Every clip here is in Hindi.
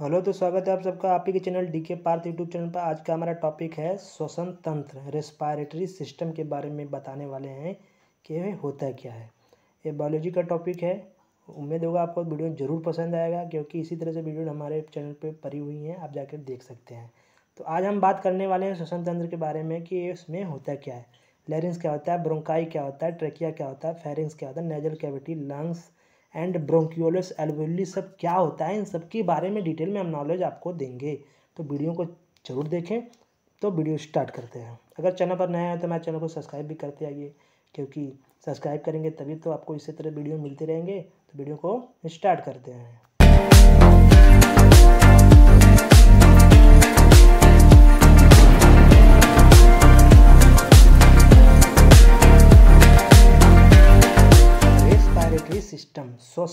हेलो तो स्वागत है आप सबका आप ही के चैनल डी के पार्थ यूट्यूब चैनल पर आज का हमारा टॉपिक है श्वसन तंत्र रेस्पायरेटरी सिस्टम के बारे में बताने वाले हैं कि ये होता क्या है ये बायोलॉजी का टॉपिक है उम्मीद होगा आपको वीडियो ज़रूर पसंद आएगा क्योंकि इसी तरह से वीडियो हमारे चैनल पर पड़ी हुई हैं आप जाकर देख सकते हैं तो आज हम बात करने वाले हैं श्वसन तंत्र के बारे में कि इसमें होता क्या है लेरिंग्स क्या होता है ब्रोंकाई क्या होता है ट्रेकिया क्या होता है फेरिंग्स क्या होता है nasal cavity lungs and bronchioles alveoli सब क्या होता है इन सब के बारे में डिटेल में हम नॉलेज आपको देंगे तो वीडियो को जरूर देखें तो वीडियो स्टार्ट करते हैं अगर चैनल पर नया है तो मैं चैनल को सब्सक्राइब भी करते आइए क्योंकि सब्सक्राइब करेंगे तभी तो आपको इसी तरह वीडियो मिलते रहेंगे तो वीडियो को स्टार्ट करते हैं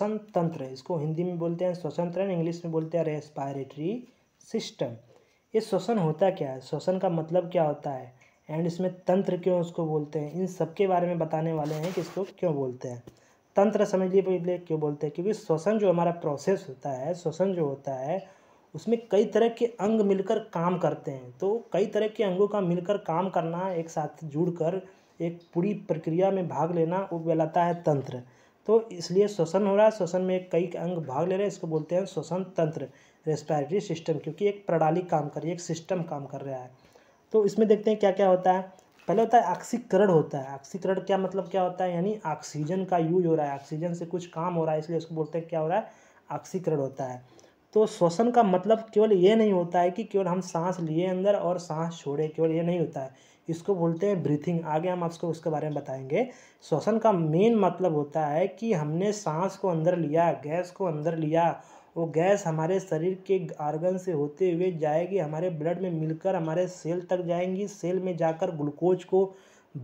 श्वसन तंत्र इसको हिंदी में बोलते हैं श्वसन तंत्र इंग्लिश में बोलते हैं रेस्पायरेटरी सिस्टम ये श्वसन होता क्या है श्वसन का मतलब क्या होता है एंड इसमें तंत्र क्यों उसको बोलते हैं इन सब के बारे में बताने वाले हैं कि इसको क्यों बोलते हैं तंत्र समझिए पहले क्यों बोलते हैं क्योंकि श्वसन जो हमारा प्रोसेस होता है श्वसन जो होता है उसमें कई तरह के अंग मिलकर काम करते हैं तो कई तरह के अंगों का मिलकर काम करना एक साथ जुड़कर एक पूरी प्रक्रिया में भाग लेना वो कहलाता है तंत्र तो इसलिए श्वसन हो रहा है श्वसन में कई अंग भाग ले रहे हैं इसको बोलते हैं श्वसन तंत्र रेस्पिरेटरी सिस्टम क्योंकि एक प्रणाली काम कर रही है एक सिस्टम काम कर रहा है तो इसमें देखते हैं क्या क्या होता है पहले होता है ऑक्सीकरण होता है ऑक्सीकरण क्या मतलब क्या होता है यानी ऑक्सीजन का यूज हो रहा है ऑक्सीजन से कुछ काम हो रहा है इसलिए उसको बोलते हैं क्या हो रहा है ऑक्सीकरण होता है तो श्वसन का मतलब केवल ये नहीं होता है कि केवल हम सांस लिए अंदर और सांस छोड़े केवल ये नहीं होता है इसको बोलते हैं ब्रीथिंग आगे हम आपको उसके बारे में बताएंगे श्वसन का मेन मतलब होता है कि हमने सांस को अंदर लिया गैस को अंदर लिया वो गैस हमारे शरीर के आर्गन से होते हुए जाएगी हमारे ब्लड में मिलकर हमारे सेल तक जाएंगी सेल में जाकर ग्लूकोज को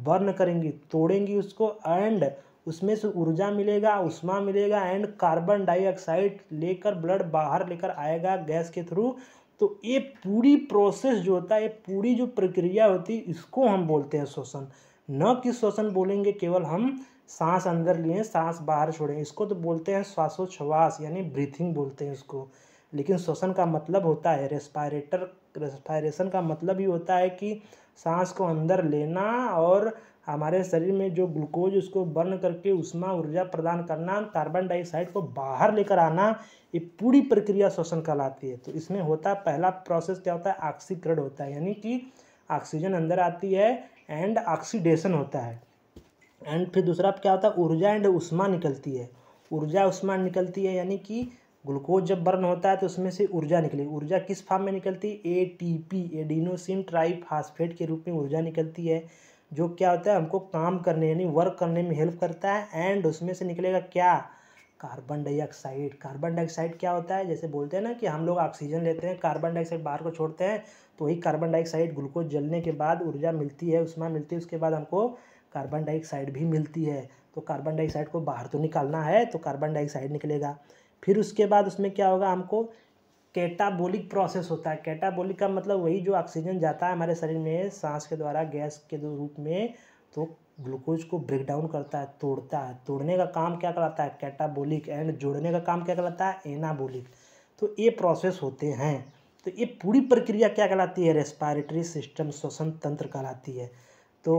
बर्न करेंगी तोड़ेंगी उसको एंड उसमें से ऊर्जा मिलेगा उष्मा मिलेगा एंड कार्बन डाइऑक्साइड लेकर ब्लड बाहर लेकर आएगा गैस के थ्रू तो ये पूरी प्रोसेस जो होता है ये पूरी जो प्रक्रिया होती है इसको हम बोलते हैं श्वसन न कि श्वसन बोलेंगे केवल हम सांस अंदर लिए सांस बाहर छोड़ें इसको तो बोलते हैं श्वासोच्छ्वास यानी ब्रीथिंग बोलते हैं इसको लेकिन श्वसन का मतलब होता है रेस्पायरेटर रेस्पायरेशन का मतलब ही होता है कि सांस को अंदर लेना और हमारे शरीर में जो ग्लूकोज उसको बर्न करके उष्मा ऊर्जा प्रदान करना कार्बन डाइऑक्साइड को बाहर लेकर आना ये पूरी प्रक्रिया श्वसन कहलाती है तो इसमें होता है पहला प्रोसेस क्या होता है ऑक्सीकरण होता है यानी कि ऑक्सीजन अंदर आती है एंड ऑक्सीडेशन होता है एंड फिर दूसरा क्या होता है ऊर्जा एंड उष्मा निकलती है ऊर्जा उष्मा निकलती है यानी कि ग्लूकोज जब बर्न होता है तो उसमें से ऊर्जा निकली ऊर्जा किस फॉर्म में निकलती है A T P adenosine triphosphate के रूप में ऊर्जा निकलती है जो क्या होता है हमको काम करने यानी वर्क करने में हेल्प करता है एंड उसमें से निकलेगा क्या कार्बन डाइऑक्साइड कार्बन डाइऑक्साइड क्या होता है जैसे बोलते हैं ना कि हम लोग ऑक्सीजन लेते हैं कार्बन डाइऑक्साइड बाहर को छोड़ते हैं तो वही कार्बन डाइऑक्साइड ग्लूकोज जलने के बाद ऊर्जा मिलती है उसमें मिलती है उसके बाद हमको कार्बन डाइऑक्साइड भी मिलती है तो कार्बन डाइऑक्साइड को बाहर तो निकालना है तो कार्बन डाइऑक्साइड निकलेगा फिर उसके बाद उसमें क्या होगा हमको कैटाबोलिक प्रोसेस होता है कैटाबोलिक का मतलब वही जो ऑक्सीजन जाता है हमारे शरीर में सांस के द्वारा गैस के रूप में तो ग्लूकोज को ब्रेक डाउन करता है तोड़ता है तोड़ने का काम क्या कहलाता है कैटाबोलिक एंड जोड़ने का काम क्या कहलाता है एनाबोलिक तो ये प्रोसेस होते हैं तो ये पूरी प्रक्रिया क्या कहलाती है रेस्पायरेटरी सिस्टम श्वसन तंत्र कहलाती है तो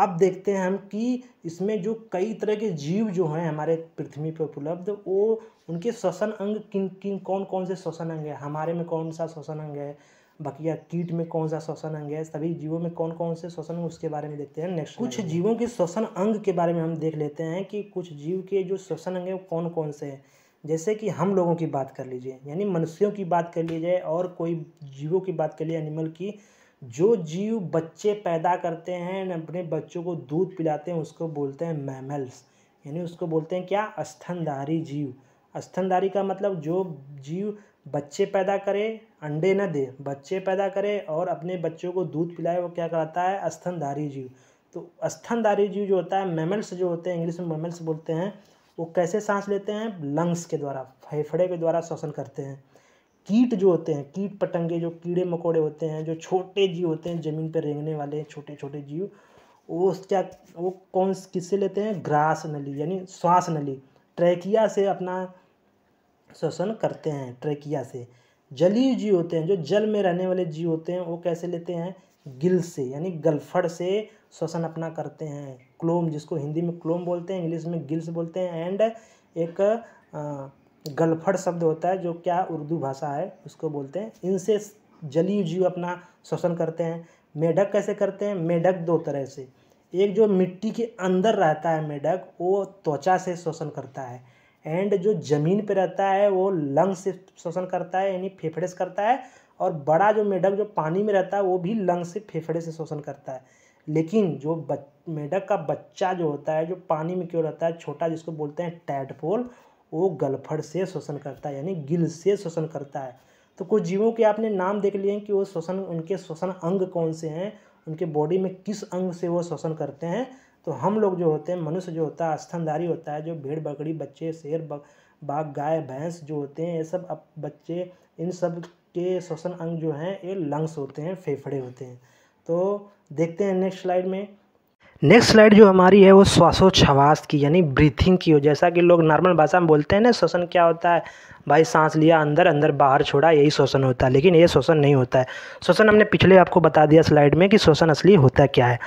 अब देखते हैं हम कि इसमें जो कई तरह के जीव जो हैं हमारे पृथ्वी पर उपलब्ध वो उनके श्वसन अंग किन किन कौन कौन से श्वसन अंग है हमारे में कौन सा श्वसन अंग है बकिया कीट में कौन सा श्वसन अंग है सभी जीवों में कौन कौन से श्वसन अंग उसके बारे में देखते हैं नेक्स्ट कुछ जीवों के श्वसन अंग के बारे में हम देख लेते हैं कि कुछ जीव के जो श्वसन अंग हैं वो कौन कौन से हैं जैसे कि हम लोगों की बात कर लीजिए यानी मनुष्यों की बात कर लीजिए और कोई जीवों की बात कर लीजिए एनिमल की जो जीव बच्चे पैदा करते हैं अपने बच्चों को दूध पिलाते हैं उसको बोलते हैं मैमल्स यानी उसको बोलते हैं क्या अस्थनधारी जीव अस्थनधारी का मतलब जो जीव बच्चे पैदा करे अंडे न दे बच्चे पैदा करे और अपने बच्चों को दूध पिलाए वो क्या कराता है अस्थनधारी जीव तो अस्थनधारी जीव जो होता है मेमल्स जो होते हैं इंग्लिश में मेमल्स बोलते हैं वो कैसे सांस लेते हैं लंग्स के द्वारा फेफड़े के द्वारा श्वसन करते हैं कीट जो होते हैं कीट पतंगे जो कीड़े मकोड़े होते हैं जो छोटे जीव होते हैं ज़मीन पर रेंगने वाले छोटे छोटे जीव वो क्या वो कौन किससे लेते हैं ग्रास नली यानी श्वास नली ट्रैकिया से अपना श्वसन करते हैं ट्रैकिया से जलीय जीव होते हैं जो जल में रहने वाले जीव होते हैं वो कैसे लेते हैं गिल से यानी गलफड़ से श्वसन अपना करते हैं क्लोम जिसको हिंदी में क्लोम बोलते हैं इंग्लिश में गिल्स बोलते हैं एंड एक आ, गलफड़ शब्द होता है जो क्या उर्दू भाषा है उसको बोलते हैं इनसे जली जीव अपना शोषण करते हैं मेढक कैसे करते हैं मेढक दो तरह से एक जो मिट्टी के अंदर रहता है मेढक वो त्वचा से शोषण करता है एंड जो ज़मीन पर रहता है वो लंग से शोषण करता है यानी फेफड़े से करता है और बड़ा जो मेढक जो पानी में रहता है वो भी लंग से फेफड़े से शोषण करता है लेकिन जो बच मेढक का बच्चा जो होता है जो पानी में क्यों रहता है छोटा जिसको बोलते हैं टैटपोल वो गलफड़ से शोषण करता है यानी गिल से शोषण करता है तो कुछ जीवों के आपने नाम देख लिए हैं कि वो शोषण उनके शोषण अंग कौन से हैं उनके बॉडी में किस अंग से वो शोषण करते हैं तो हम लोग जो होते हैं मनुष्य जो होता है स्तनधारी होता है जो भेड़ बकरी बच्चे शेर बाघ गाय भैंस जो होते हैं ये सब अब बच्चे इन सब के श्वसन अंग जो हैं ये लंग्स होते हैं फेफड़े होते हैं तो देखते हैं नेक्स्ट स्लाइड में नेक्स्ट स्लाइड जो हमारी है वो श्वासोच्छ्वास की यानी ब्रीथिंग की हो जैसा कि लोग नॉर्मल भाषा में बोलते हैं ना श्वसन क्या होता है भाई सांस लिया अंदर अंदर बाहर छोड़ा यही श्वसन होता है लेकिन ये श्वसन नहीं होता है श्वसन हमने पिछले आपको बता दिया स्लाइड में कि श्वसन असली होता क्या है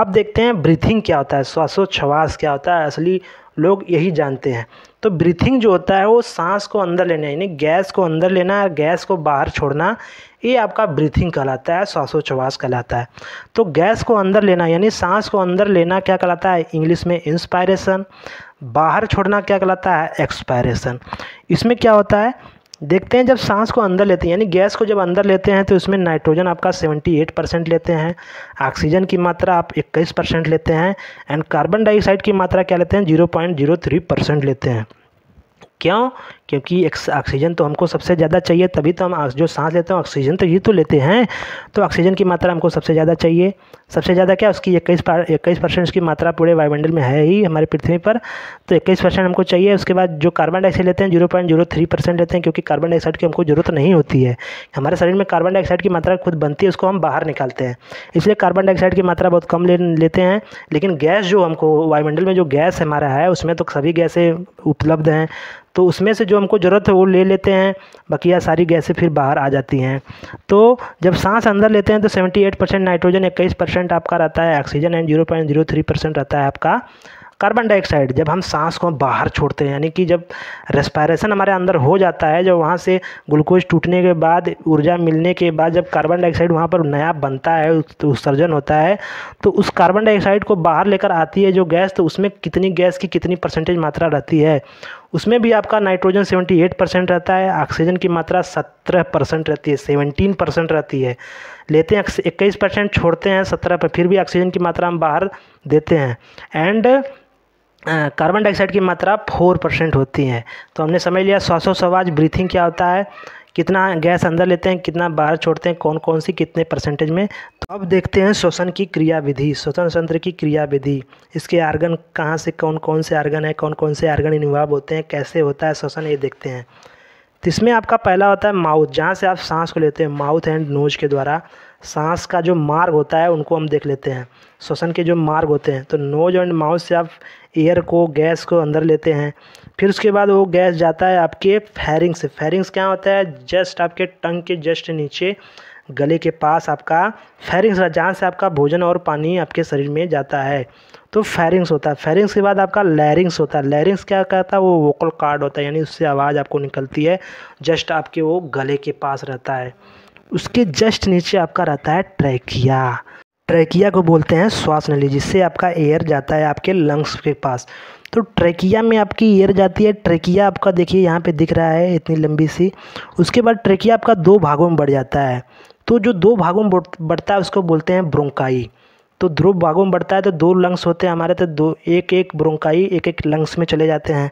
आप देखते हैं ब्रीथिंग क्या होता है श्वासोच्छ्वास क्या होता है असली लोग यही जानते हैं तो ब्रीथिंग जो होता है वो सांस को अंदर लेना यानी गैस को अंदर लेना और गैस को बाहर छोड़ना ये आपका ब्रीथिंग कहलाता है श्वासोच्छ्वास कहलाता है तो गैस को अंदर लेना यानी सांस को अंदर लेना क्या कहलाता है इंग्लिश में इंस्पायरेशन बाहर छोड़ना क्या कहलाता है एक्सपायरेशन इसमें क्या होता है देखते हैं जब सांस को अंदर लेते हैं यानी गैस को जब अंदर लेते हैं तो इसमें नाइट्रोजन आपका 78 परसेंट लेते हैं ऑक्सीजन की मात्रा आप 21 परसेंट लेते हैं एंड कार्बन डाइऑक्साइड की मात्रा क्या लेते हैं 0.03 परसेंट लेते हैं क्यों क्योंकि ऑक्सीजन तो हमको सबसे ज़्यादा चाहिए तभी तो हम जो सांस लेते हैं ऑक्सीजन तो ये तो लेते हैं तो ऑक्सीजन की मात्रा हमको सबसे ज़्यादा चाहिए सबसे ज़्यादा क्या उसकी इक्कीस इक्कीस परसेंट उसकी मात्रा पूरे वायुमंडल में है ही हमारे पृथ्वी पर तो इक्कीस परसेंट हमको चाहिए उसके बाद जो कार्बन डाइऑक्साइड लेते हैं zero point zero three percent लेते हैं क्योंकि कार्बन डाइऑक्साइड की हमको ज़रूरत नहीं होती है हमारे शरीर में कार्बन डाइऑक्साइड की मात्रा खुद बनती है उसको हम बाहर निकालते हैं इसलिए कार्बन डाइऑक्साइड की मात्रा बहुत कम ले लेते हैं लेकिन गैस जो हमको वायुमंडल में जो गैस हमारा है उसमें तो सभी गैसें उपलब्ध हैं तो उसमें से जो जो हमको ज़रूरत है वो ले लेते हैं बकिया सारी गैसें फिर बाहर आ जाती हैं तो जब सांस अंदर लेते हैं तो सेवेंटी एट परसेंट नाइट्रोजन इक्कीस परसेंट आपका रहता है oxygen and zero point zero three percent रहता है आपका कार्बन डाइऑक्साइड जब हम सांस को बाहर छोड़ते हैं यानी कि जब रेस्पायरेशन हमारे अंदर हो जाता है जब वहाँ से ग्लूकोज टूटने के बाद ऊर्जा मिलने के बाद जब कार्बन डाइऑक्साइड वहाँ पर नया बनता है तो उत्सर्जन होता है तो उस कार्बन डाइऑक्साइड को बाहर लेकर आती है जो गैस तो उसमें कितनी गैस की कितनी परसेंटेज मात्रा रहती है उसमें भी आपका नाइट्रोजन 78 परसेंट रहता है ऑक्सीजन की मात्रा 17 परसेंट रहती है 17 परसेंट रहती है लेते हैं इक्कीस परसेंट छोड़ते हैं 17 पर फिर भी ऑक्सीजन की मात्रा हम बाहर देते हैं एंड कार्बन डाइऑक्साइड की मात्रा फोर परसेंट होती है तो हमने समझ लिया श्वासोश्वास ब्रीथिंग क्या होता है कितना गैस अंदर लेते हैं कितना बाहर छोड़ते हैं कौन कौन सी कितने परसेंटेज में तो अब देखते हैं श्वसन की क्रियाविधि श्वसन तंत्र की क्रियाविधि इसके आर्गन कहाँ से कौन कौन से आर्गन है कौन कौन से आर्गन इन्वॉल्व होते हैं कैसे होता है श्वसन ये देखते हैं तो इसमें आपका पहला होता है माउथ जहाँ से आप सांस को लेते हैं माउथ एंड नोज के द्वारा सांस का जो मार्ग होता है उनको हम देख लेते हैं श्वसन के जो मार्ग होते हैं तो नोज एंड माउथ से आप एयर को गैस को अंदर लेते हैं फिर उसके बाद वो गैस जाता है आपके फैरिंग से क्या होता है जस्ट आपके टंग के जस्ट नीचे गले के पास आपका फेरिंग्स जहाँ से आपका भोजन और पानी आपके शरीर में जाता है तो फेरिंग्स होता है फेरिंग्स के बाद आपका लैरिंग्स होता है लैरिंग्स क्या कहता है वो वोकल कार्ड होता है यानी उससे आवाज़ आपको निकलती है जस्ट आपके वो गले के पास रहता है उसके जस्ट नीचे आपका रहता है ट्रैकिया ट्रैकिया को बोलते हैं श्वास नली जिससे आपका एयर जाता है आपके लंग्स के पास तो ट्रैकिया में आपकी एयर जाती है ट्रैकिया आपका देखिए यहाँ पे दिख रहा है इतनी लंबी सी उसके बाद ट्रैकिया आपका दो भागों में बढ़ जाता है तो जो दो भागों में बढ़ता है उसको बोलते हैं ब्रोंकाई तो दो भागों में बढ़ता है तो दो लंग्स होते हैं हमारे तो दो एक एक ब्रोंकाई एक एक लंग्स में चले जाते हैं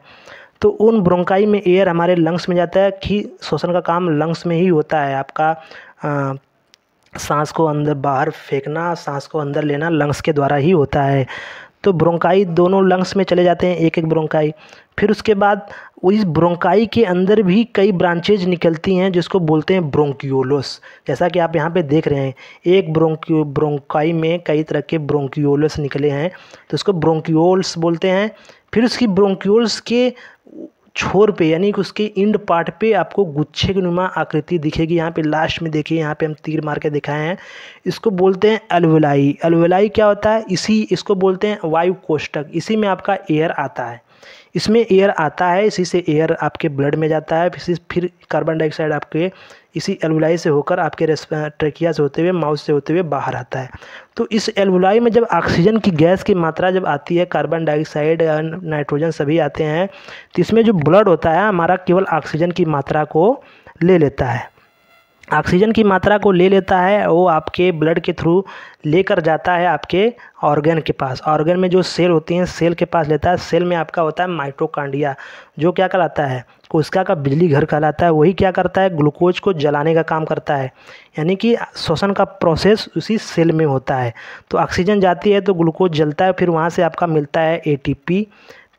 तो उन ब्रोंकाई में एयर हमारे लंग्स में जाता है खी श्वसन का काम लंग्स में ही होता है आपका आ, सांस को अंदर बाहर फेंकना सांस को अंदर लेना लंग्स के द्वारा ही होता है तो ब्रोंकाई दोनों लंग्स में चले जाते हैं एक एक ब्रोंकाई फिर उसके बाद इस ब्रोंकाई के अंदर भी कई ब्रांचेज निकलती हैं जिसको बोलते हैं ब्रोंक्यूलोस जैसा कि आप यहाँ पे देख रहे हैं एक ब्रोंक्यू ब्रोंकाई में कई तरह के ब्रोंक्यूलोस निकले हैं तो उसको ब्रोंक्यूल्स बोलते हैं फिर उसकी ब्रोंक्यूल्स के छोर पे यानी कि उसके इंड पार्ट पे आपको गुच्छे की नुमा आकृति दिखेगी यहाँ पे लास्ट में देखिए यहाँ पे हम तीर मार के दिखाए हैं इसको बोलते हैं अलवलाई अलवलाई क्या होता है इसी इसको बोलते हैं वायु कोष्टक इसी में आपका एयर आता है इसमें एयर आता है इसी से एयर आपके ब्लड में जाता है फिर फिर कार्बन डाइऑक्साइड आपके इसी एलवुलाई से होकर आपके ट्रेकिया से होते हुए माउथ से होते हुए बाहर आता है तो इस एलवुलाई में जब ऑक्सीजन की गैस की मात्रा जब आती है कार्बन डाइऑक्साइड नाइट्रोजन सभी आते हैं तो इसमें जो ब्लड होता है हमारा केवल ऑक्सीजन की मात्रा को ले लेता है ऑक्सीजन की मात्रा को ले लेता है वो आपके ब्लड के थ्रू लेकर जाता है आपके ऑर्गन के पास ऑर्गन में जो सेल होती हैं सेल के पास लेता है सेल में आपका होता है माइट्रोकांडिया जो क्या कहलाता है कोशिका का बिजली घर कहलाता है वही क्या करता है ग्लूकोज को जलाने का काम करता है यानी कि श्वसन का प्रोसेस उसी सेल में होता है तो ऑक्सीजन जाती है तो ग्लूकोज जलता है फिर वहाँ से आपका मिलता है ए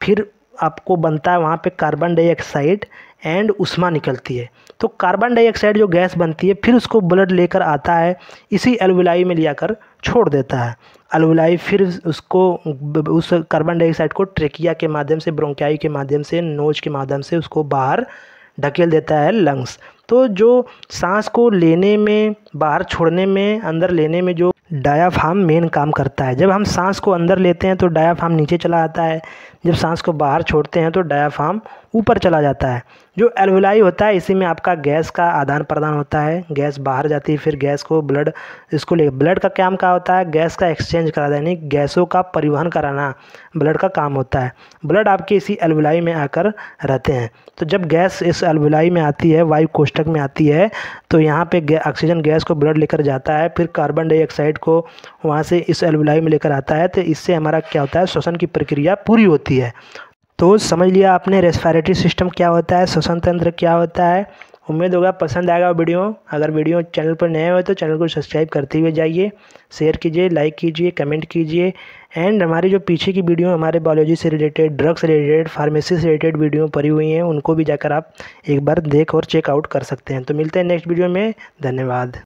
फिर आपको बनता है वहाँ पर कार्बन डाइऑक्साइड एंड उष्मा निकलती है तो कार्बन डाइऑक्साइड जो गैस बनती है फिर उसको ब्लड लेकर आता है इसी एलविलाई में ले कर छोड़ देता है अलविलाई फिर उसको उस कार्बन डाइऑक्साइड को ट्रेकिया के माध्यम से ब्रोंकियाई के माध्यम से नोज के माध्यम से उसको बाहर ढकेल देता है लंग्स तो जो सांस को लेने में बाहर छोड़ने में अंदर लेने में जो डायाफाम मेन काम करता है जब हम सांस को अंदर लेते हैं तो डायाफाम नीचे चला आता है जब सांस को बाहर छोड़ते हैं तो डायाफाम ऊपर चला जाता है जो एल्वलाई होता है इसी में आपका गैस का आदान प्रदान होता है गैस बाहर जाती है फिर गैस को ब्लड इसको ले ब्लड का काम क्या होता है गैस का एक्सचेंज कराना यानी गैसों का परिवहन कराना ब्लड का काम होता है ब्लड आपके इसी एल्वलाई में आकर रहते हैं तो जब गैस इस एल्वलाई में आती है वायु कोष्टक में आती है तो यहाँ पर ऑक्सीजन गैस को ब्लड लेकर जाता है फिर कार्बन डाइऑक्साइड को वहाँ से इस एल्वलाई में लेकर आता है तो इससे हमारा क्या होता है श्वसन की प्रक्रिया पूरी होती है तो समझ लिया आपने रेस्पायरेटरी सिस्टम क्या होता है श्वसन तंत्र क्या होता है उम्मीद होगा पसंद आएगा वीडियो अगर वीडियो चैनल पर नए हो तो चैनल को सब्सक्राइब करते हुए जाइए शेयर कीजिए लाइक कीजिए कमेंट कीजिए एंड हमारी जो पीछे की वीडियो हमारे बायोलॉजी से रिलेटेड ड्रग्स से रिलेटेड फार्मेसी से रिलेटेड वीडियो पड़ी हुई हैं उनको भी जाकर आप एक बार देख और चेकआउट कर सकते हैं तो मिलते हैं नेक्स्ट वीडियो में धन्यवाद